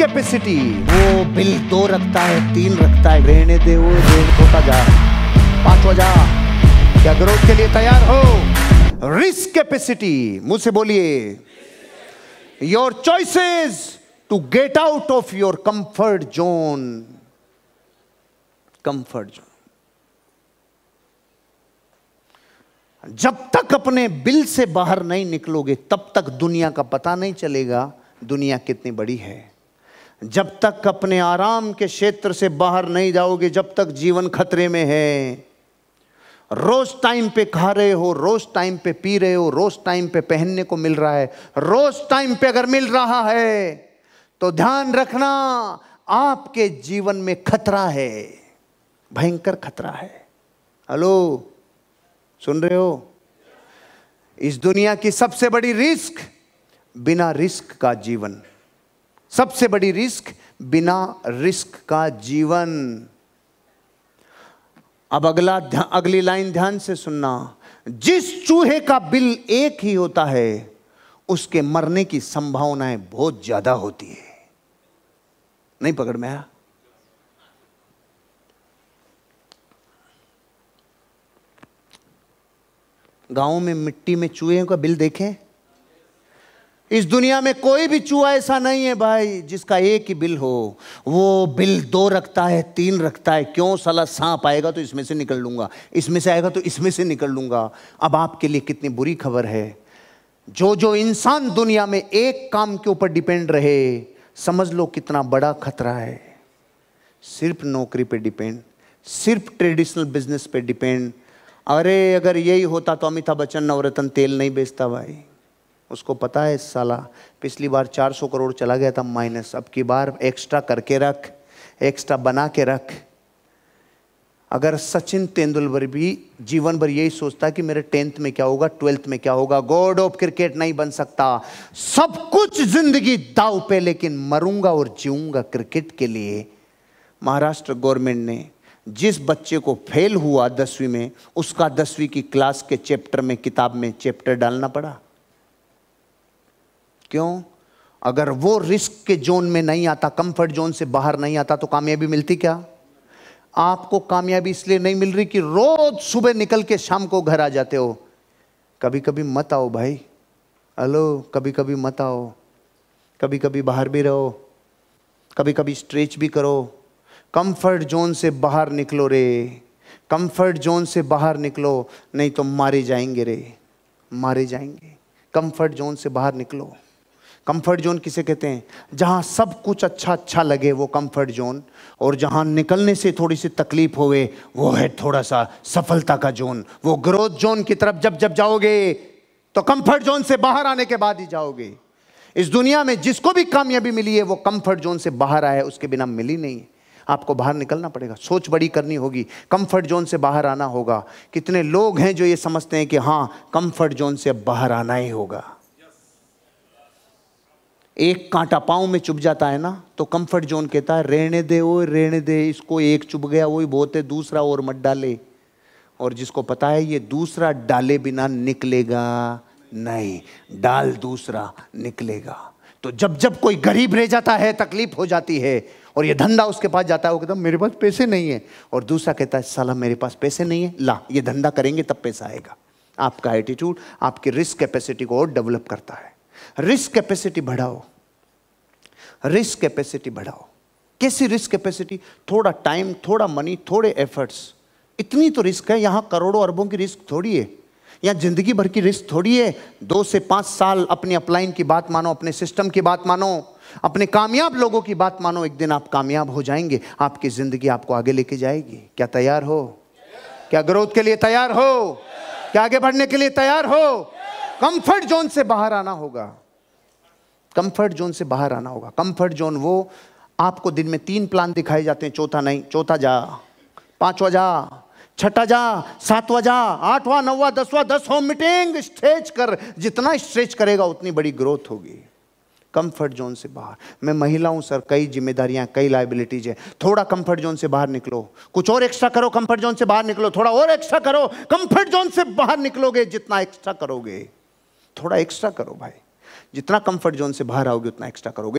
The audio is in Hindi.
कैपेसिटी वो बिल दो रखता है तीन रखता है रहने दे वो रेड होता जा पांच जा क्या ग्रोथ के लिए तैयार हो रिस्क कैपेसिटी मुझसे बोलिए your choices to get out of your comfort zone comfort zone जब तक अपने बिल से बाहर नहीं निकलोगे तब तक दुनिया का पता नहीं चलेगा दुनिया कितनी बड़ी है जब तक अपने आराम के क्षेत्र से बाहर नहीं जाओगे जब तक जीवन खतरे में है रोज टाइम पे खा रहे हो रोज टाइम पे पी रहे हो रोज टाइम पे पहनने को मिल रहा है रोज टाइम पे अगर मिल रहा है तो ध्यान रखना आपके जीवन में खतरा है भयंकर खतरा है हेलो सुन रहे हो इस दुनिया की सबसे बड़ी रिस्क बिना रिस्क का जीवन सबसे बड़ी रिस्क बिना रिस्क का जीवन अब अगला अगली लाइन ध्यान से सुनना जिस चूहे का बिल एक ही होता है उसके मरने की संभावनाएं बहुत ज्यादा होती है नहीं पकड़ में आया गांव में मिट्टी में चूहे का बिल देखें इस दुनिया में कोई भी चूहा ऐसा नहीं है भाई जिसका एक ही बिल हो वो बिल दो रखता है तीन रखता है क्यों सला सांप आएगा तो इसमें से निकल लूंगा इसमें से आएगा तो इसमें से निकल लूंगा अब आपके लिए कितनी बुरी खबर है जो जो इंसान दुनिया में एक काम के ऊपर डिपेंड रहे समझ लो कितना बड़ा खतरा है सिर्फ नौकरी पे डिपेंड सिर्फ ट्रेडिशनल बिजनेस पे डिपेंड अरे अगर यही होता तो अमिताभ बच्चन नवरत्न तेल नहीं बेचता भाई उसको पता है इस साला पिछली बार 400 करोड़ चला गया था माइनस अब की बार एक्स्ट्रा करके रख एक्स्ट्रा बना के रख अगर सचिन तेंदुलकर भी जीवन भर यही सोचता कि मेरे टेंथ में क्या होगा ट्वेल्थ में क्या होगा गॉड ऑफ क्रिकेट नहीं बन सकता सब कुछ जिंदगी दाव पे लेकिन मरूंगा और जीऊंगा क्रिकेट के लिए महाराष्ट्र गवर्नमेंट ने जिस बच्चे को फेल हुआ दसवीं में उसका दसवीं की क्लास के चैप्टर में किताब में चैप्टर डालना पड़ा क्यों अगर वो रिस्क के जोन में नहीं आता कंफर्ट जोन से बाहर नहीं आता तो कामयाबी मिलती क्या आपको कामयाबी इसलिए नहीं मिल रही कि रोज सुबह निकल के शाम को घर आ जाते हो कभी कभी मत आओ भाई हेलो कभी कभी मत आओ कभी कभी बाहर भी रहो कभी कभी स्ट्रेच भी करो कंफर्ट जोन से बाहर निकलो रे कंफर्ट जोन से बाहर निकलो नहीं तो मारे जाएंगे रे मारे जाएंगे कंफर्ट जोन से बाहर निकलो कंफर्ट जोन किसे कहते हैं जहां सब कुछ अच्छा अच्छा लगे वो कंफर्ट जोन और जहां निकलने से थोड़ी सी तकलीफ होवे वो है थोड़ा सा सफलता का जोन वो ग्रोथ जोन की तरफ जब जब जाओगे तो कंफर्ट जोन से बाहर आने के बाद ही जाओगे इस दुनिया में जिसको भी कामयाबी मिली है वो कंफर्ट जोन से बाहर आया उसके बिना मिली नहीं आपको बाहर निकलना पड़ेगा सोच बड़ी करनी होगी कंफर्ट जोन से बाहर आना होगा कितने लोग हैं जो ये समझते हैं कि हाँ कंफर्ट जोन से बाहर आना ही होगा एक कांटा पाँव में चुभ जाता है ना तो कंफर्ट जोन कहता है रहने दे ओ रहने दे इसको एक चुभ गया वही बहुत है दूसरा और मत डाले और जिसको पता है ये दूसरा डाले बिना निकलेगा नहीं डाल दूसरा निकलेगा तो जब जब कोई गरीब रह जाता है तकलीफ हो जाती है और ये धंधा उसके पास जाता है वो कहता है मेरे पास पैसे नहीं है और दूसरा कहता है साला मेरे पास पैसे नहीं है ला ये धंधा करेंगे तब पैसा आएगा आपका एटीट्यूड आपकी रिस्क कैपेसिटी को और डेवलप करता है रिस्क कैपेसिटी बढ़ाओ रिस्क कैपेसिटी बढ़ाओ कैसी रिस्क कैपेसिटी थोड़ा टाइम थोड़ा मनी थोड़े एफर्ट्स इतनी तो रिस्क है यहाँ करोड़ों अरबों की रिस्क थोड़ी है यहाँ जिंदगी भर की रिस्क थोड़ी है दो से पाँच साल अपने अपलाइन की बात मानो अपने सिस्टम की बात मानो अपने कामयाब लोगों की बात मानो एक दिन आप कामयाब हो जाएंगे आपकी ज़िंदगी आपको आगे लेके जाएगी क्या तैयार हो क्या ग्रोथ के लिए तैयार हो क्या आगे बढ़ने के लिए तैयार हो कंफर्ट जोन से बाहर आना होगा कंफर्ट जोन से बाहर आना होगा कंफर्ट जोन वो आपको दिन में तीन प्लान दिखाए जाते हैं चौथा नहीं चौथा जा पांचवा जा छठा जा सातवा जा आठवा नौवा दसवा दस होम मीटिंग स्ट्रेच कर जितना स्ट्रेच करेगा उतनी बड़ी ग्रोथ होगी कंफर्ट जोन से बाहर मैं महिला हूं सर कई जिम्मेदारियां कई लाइबिलिटीज है थोड़ा कंफर्ट जोन से बाहर निकलो कुछ और एक्स्ट्रा करो कंफर्ट जोन से बाहर निकलो थोड़ा और एक्स्ट्रा करो कंफर्ट जोन से बाहर निकलोगे जितना एक्स्ट्रा करोगे थोड़ा एक्स्ट्रा करो भाई जितना कंफर्ट जोन से बाहर आओगे उतना एक्स्ट्रा करोगे